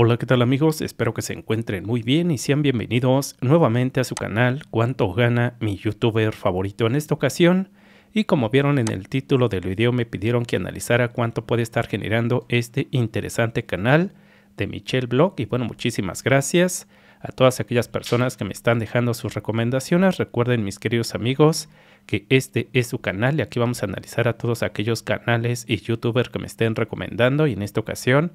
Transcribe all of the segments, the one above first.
Hola, ¿qué tal amigos? Espero que se encuentren muy bien y sean bienvenidos nuevamente a su canal Cuánto gana mi youtuber favorito en esta ocasión. Y como vieron en el título del video me pidieron que analizara cuánto puede estar generando este interesante canal de Michelle Blog. Y bueno, muchísimas gracias a todas aquellas personas que me están dejando sus recomendaciones. Recuerden mis queridos amigos que este es su canal y aquí vamos a analizar a todos aquellos canales y youtubers que me estén recomendando y en esta ocasión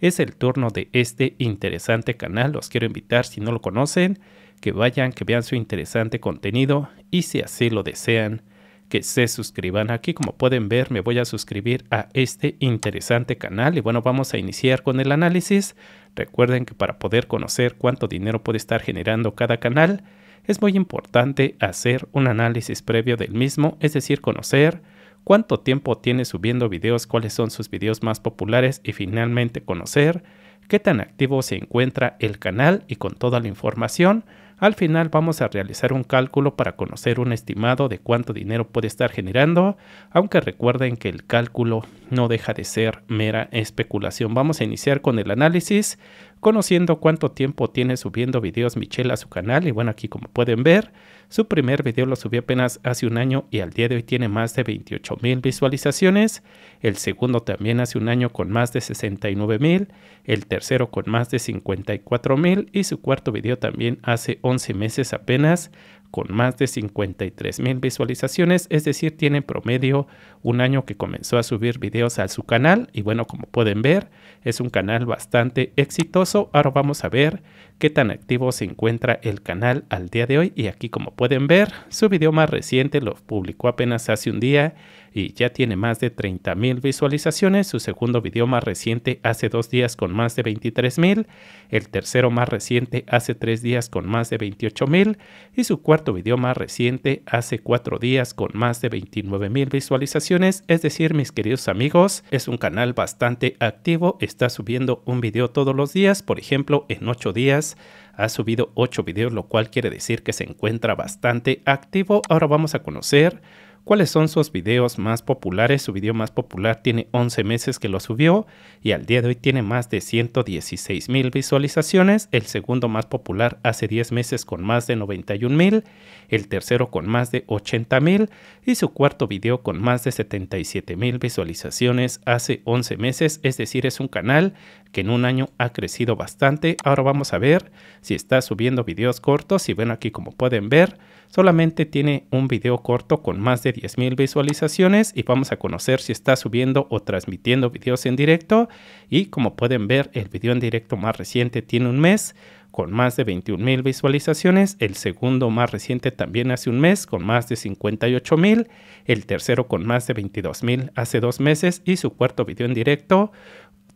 es el turno de este interesante canal. Los quiero invitar, si no lo conocen, que vayan, que vean su interesante contenido y si así lo desean, que se suscriban aquí. Como pueden ver, me voy a suscribir a este interesante canal y bueno, vamos a iniciar con el análisis. Recuerden que para poder conocer cuánto dinero puede estar generando cada canal, es muy importante hacer un análisis previo del mismo, es decir, conocer cuánto tiempo tiene subiendo videos, cuáles son sus videos más populares y finalmente conocer qué tan activo se encuentra el canal y con toda la información. Al final vamos a realizar un cálculo para conocer un estimado de cuánto dinero puede estar generando, aunque recuerden que el cálculo no deja de ser mera especulación. Vamos a iniciar con el análisis conociendo cuánto tiempo tiene subiendo videos Michelle a su canal y bueno aquí como pueden ver su primer video lo subió apenas hace un año y al día de hoy tiene más de 28 mil visualizaciones, el segundo también hace un año con más de 69 mil, el tercero con más de 54 mil y su cuarto video también hace 11 meses apenas con más de 53 mil visualizaciones, es decir, tiene promedio un año que comenzó a subir videos a su canal y bueno, como pueden ver, es un canal bastante exitoso. Ahora vamos a ver qué tan activo se encuentra el canal al día de hoy y aquí como pueden ver, su video más reciente lo publicó apenas hace un día y ya tiene más de 30.000 visualizaciones. Su segundo video más reciente hace dos días con más de 23.000. El tercero más reciente hace tres días con más de 28.000. Y su cuarto video más reciente hace cuatro días con más de 29.000 visualizaciones. Es decir, mis queridos amigos, es un canal bastante activo. Está subiendo un video todos los días. Por ejemplo, en ocho días ha subido ocho videos, lo cual quiere decir que se encuentra bastante activo. Ahora vamos a conocer cuáles son sus videos más populares. Su video más popular tiene 11 meses que lo subió y al día de hoy tiene más de 116 mil visualizaciones. El segundo más popular hace 10 meses con más de 91 mil. El tercero con más de 80 mil. Y su cuarto video con más de 77 mil visualizaciones hace 11 meses. Es decir, es un canal que en un año ha crecido bastante. Ahora vamos a ver si está subiendo videos cortos. Y bueno, aquí como pueden ver, Solamente tiene un video corto con más de 10.000 visualizaciones y vamos a conocer si está subiendo o transmitiendo videos en directo. Y como pueden ver, el video en directo más reciente tiene un mes con más de 21.000 visualizaciones, el segundo más reciente también hace un mes con más de 58.000, el tercero con más de 22.000 hace dos meses y su cuarto video en directo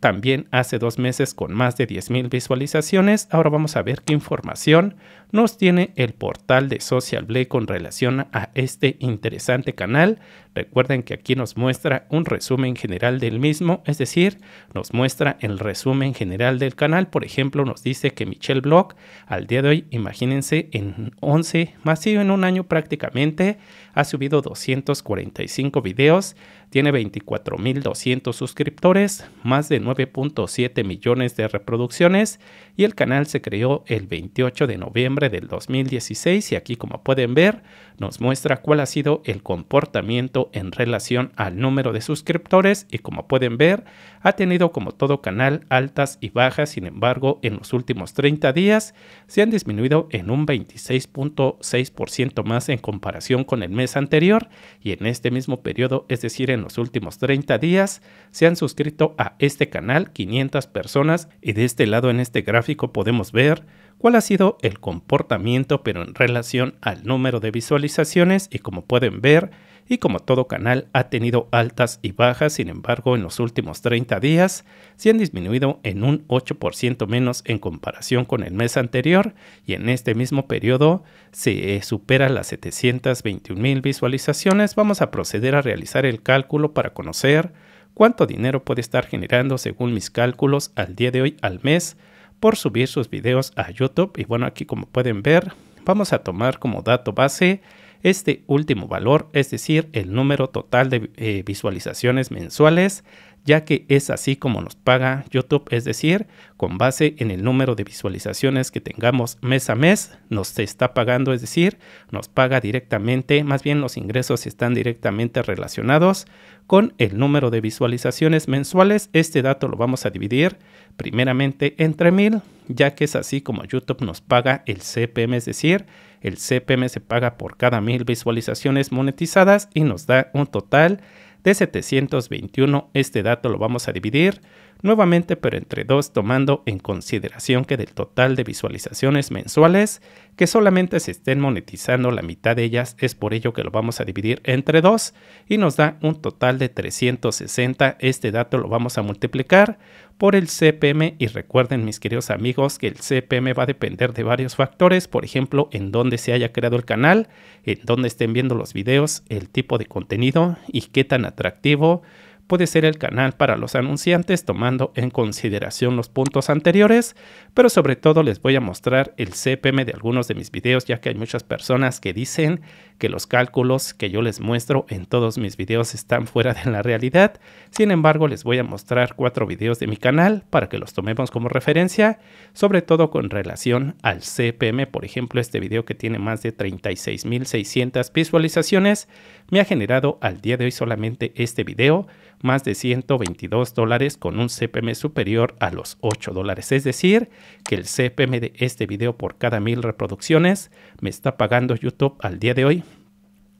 también hace dos meses con más de 10.000 visualizaciones. Ahora vamos a ver qué información nos tiene el portal de Social con relación a este interesante canal. Recuerden que aquí nos muestra un resumen general del mismo, es decir, nos muestra el resumen general del canal. Por ejemplo, nos dice que Michelle Block al día de hoy, imagínense, en 11, más en un año prácticamente, ha subido 245 videos, tiene 24.200 suscriptores, más de 9.7 millones de reproducciones y el canal se creó el 28 de noviembre del 2016 y aquí como pueden ver nos muestra cuál ha sido el comportamiento en relación al número de suscriptores y como pueden ver ha tenido como todo canal altas y bajas, sin embargo en los últimos 30 días se han disminuido en un 26.6% más en comparación con el mes anterior y en este mismo periodo, es decir en los últimos 30 días, se han suscrito a este canal 500 personas y de este lado en este gráfico podemos ver cuál ha sido el comportamiento pero en relación al número de visualizaciones y como pueden ver y como todo canal ha tenido altas y bajas, sin embargo en los últimos 30 días se han disminuido en un 8% menos en comparación con el mes anterior y en este mismo periodo se eh, supera las 721 mil visualizaciones. Vamos a proceder a realizar el cálculo para conocer cuánto dinero puede estar generando según mis cálculos al día de hoy al mes por subir sus videos a YouTube y bueno aquí como pueden ver vamos a tomar como dato base este último valor, es decir, el número total de eh, visualizaciones mensuales, ya que es así como nos paga YouTube, es decir, con base en el número de visualizaciones que tengamos mes a mes, nos está pagando, es decir, nos paga directamente, más bien los ingresos están directamente relacionados con el número de visualizaciones mensuales. Este dato lo vamos a dividir primeramente entre mil, ya que es así como YouTube nos paga el CPM, es decir, el CPM se paga por cada mil visualizaciones monetizadas y nos da un total de 721. Este dato lo vamos a dividir nuevamente pero entre dos tomando en consideración que del total de visualizaciones mensuales que solamente se estén monetizando la mitad de ellas es por ello que lo vamos a dividir entre dos y nos da un total de 360 este dato lo vamos a multiplicar por el CPM y recuerden mis queridos amigos que el CPM va a depender de varios factores, por ejemplo, en dónde se haya creado el canal, en dónde estén viendo los videos, el tipo de contenido y qué tan atractivo puede ser el canal para los anunciantes tomando en consideración los puntos anteriores, pero sobre todo les voy a mostrar el CPM de algunos de mis videos ya que hay muchas personas que dicen que los cálculos que yo les muestro en todos mis videos están fuera de la realidad, sin embargo les voy a mostrar cuatro videos de mi canal para que los tomemos como referencia, sobre todo con relación al CPM, por ejemplo este video que tiene más de 36.600 visualizaciones me ha generado al día de hoy solamente este video más de 122 dólares con un CPM superior a los 8 dólares. Es decir, que el CPM de este video por cada mil reproducciones me está pagando YouTube al día de hoy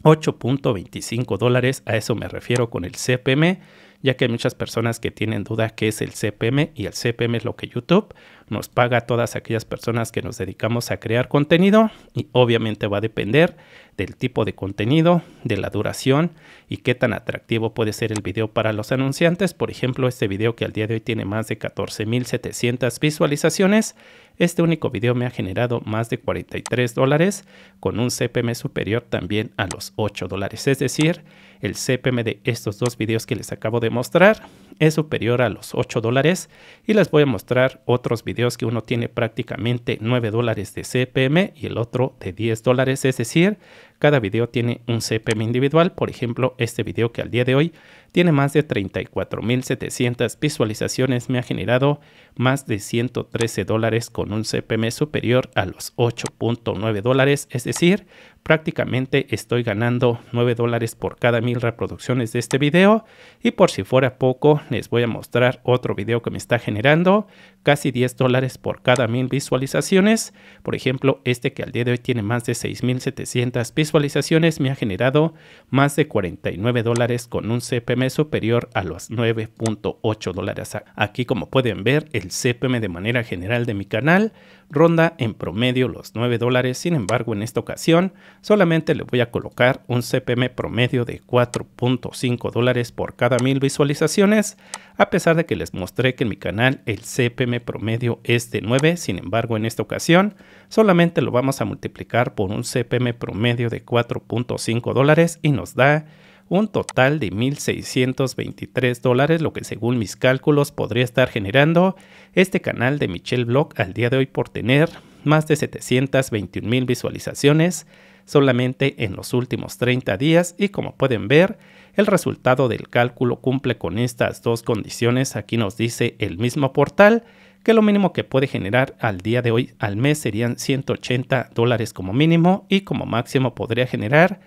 8.25 dólares. A eso me refiero con el CPM, ya que hay muchas personas que tienen duda qué es el CPM y el CPM es lo que YouTube nos paga a todas aquellas personas que nos dedicamos a crear contenido y obviamente va a depender del tipo de contenido, de la duración y qué tan atractivo puede ser el video para los anunciantes. Por ejemplo, este video que al día de hoy tiene más de 14.700 visualizaciones, este único video me ha generado más de 43 dólares con un CPM superior también a los 8 dólares. Es decir, el CPM de estos dos videos que les acabo de mostrar es superior a los 8 dólares y les voy a mostrar otros videos que uno tiene prácticamente 9 dólares de CPM y el otro de 10 dólares, es decir, cada video tiene un CPM individual, por ejemplo, este video que al día de hoy tiene más de 34.700 visualizaciones me ha generado más de 113 dólares con un CPM superior a los 8.9 dólares, es decir, prácticamente estoy ganando 9 dólares por cada mil reproducciones de este video y por si fuera poco les voy a mostrar otro video que me está generando casi 10 dólares por cada mil visualizaciones, por ejemplo, este que al día de hoy tiene más de 6.700 visualizaciones visualizaciones me ha generado más de 49 dólares con un CPM superior a los 9.8 dólares. Aquí como pueden ver el CPM de manera general de mi canal ronda en promedio los 9 dólares, sin embargo en esta ocasión solamente le voy a colocar un CPM promedio de 4.5 dólares por cada mil visualizaciones, a pesar de que les mostré que en mi canal el CPM promedio es de 9, sin embargo en esta ocasión solamente lo vamos a multiplicar por un CPM promedio de 4.5 dólares y nos da un total de 1.623 dólares, lo que según mis cálculos podría estar generando este canal de Michelle Blog al día de hoy por tener más de 721 mil visualizaciones solamente en los últimos 30 días y como pueden ver, el resultado del cálculo cumple con estas dos condiciones. Aquí nos dice el mismo portal que lo mínimo que puede generar al día de hoy al mes serían 180 dólares como mínimo y como máximo podría generar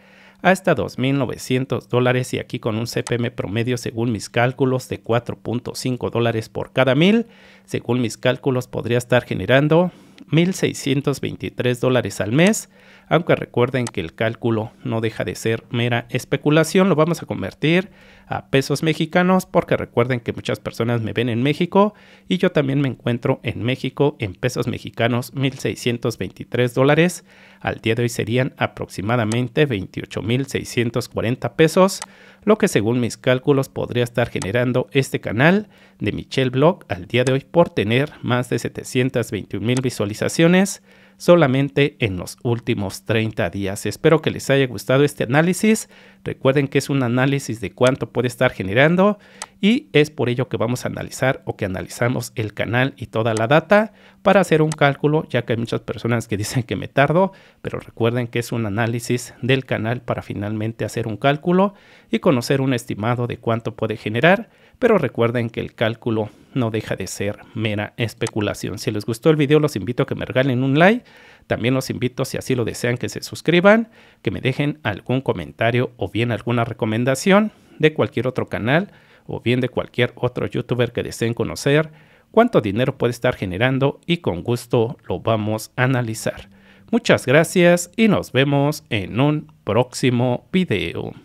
hasta 2.900 dólares y aquí con un CPM promedio según mis cálculos de 4.5 dólares por cada mil, según mis cálculos podría estar generando 1.623 dólares al mes aunque recuerden que el cálculo no deja de ser mera especulación, lo vamos a convertir a pesos mexicanos porque recuerden que muchas personas me ven en México y yo también me encuentro en México en pesos mexicanos 1.623 dólares. Al día de hoy serían aproximadamente 28.640 pesos, lo que según mis cálculos podría estar generando este canal de Michelle Blog al día de hoy por tener más de 721.000 visualizaciones solamente en los últimos 30 días. Espero que les haya gustado este análisis. Recuerden que es un análisis de cuánto puede estar generando y es por ello que vamos a analizar o que analizamos el canal y toda la data para hacer un cálculo, ya que hay muchas personas que dicen que me tardo, pero recuerden que es un análisis del canal para finalmente hacer un cálculo y conocer un estimado de cuánto puede generar pero recuerden que el cálculo no deja de ser mera especulación. Si les gustó el video, los invito a que me regalen un like. También los invito, si así lo desean, que se suscriban, que me dejen algún comentario o bien alguna recomendación de cualquier otro canal o bien de cualquier otro youtuber que deseen conocer cuánto dinero puede estar generando y con gusto lo vamos a analizar. Muchas gracias y nos vemos en un próximo video.